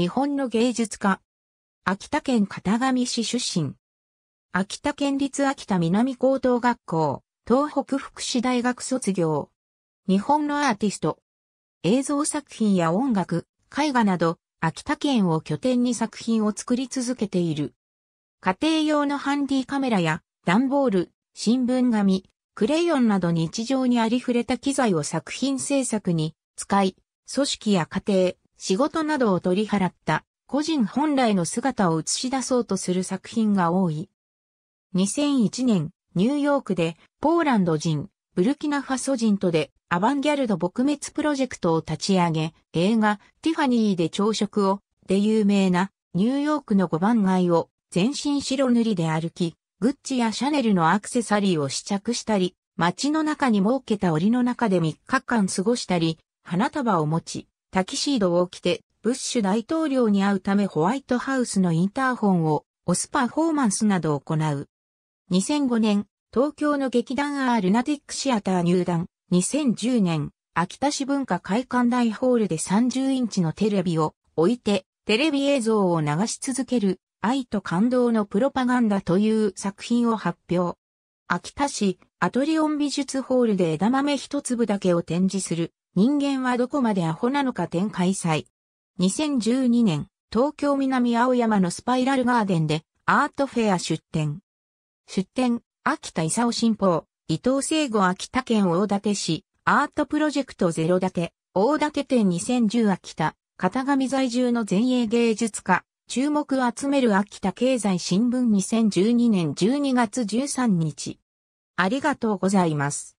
日本の芸術家。秋田県片上市出身。秋田県立秋田南高等学校、東北福祉大学卒業。日本のアーティスト。映像作品や音楽、絵画など、秋田県を拠点に作品を作り続けている。家庭用のハンディカメラや、段ボール、新聞紙、クレヨンなど日常にありふれた機材を作品制作に使い、組織や家庭、仕事などを取り払った個人本来の姿を映し出そうとする作品が多い。2001年、ニューヨークでポーランド人、ブルキナファソ人とでアバンギャルド撲滅プロジェクトを立ち上げ、映画ティファニーで朝食をで有名なニューヨークの5番街を全身白塗りで歩き、グッチやシャネルのアクセサリーを試着したり、街の中に設けた檻の中で3日間過ごしたり、花束を持ち、タキシードを着て、ブッシュ大統領に会うためホワイトハウスのインターホンをオスパフォーマンスなどを行う。2005年、東京の劇団アールナティックシアター入団。2010年、秋田市文化会館大ホールで30インチのテレビを置いて、テレビ映像を流し続ける愛と感動のプロパガンダという作品を発表。秋田市アトリオン美術ホールで枝豆一粒だけを展示する人間はどこまでアホなのか展開祭。2012年、東京南青山のスパイラルガーデンでアートフェア出展。出展、秋田勲新報、伊藤聖吾秋田県大館市、アートプロジェクトゼロ立て、大館店2010秋田、片上在住の前衛芸術家、注目を集める秋田経済新聞2012年12月13日。ありがとうございます。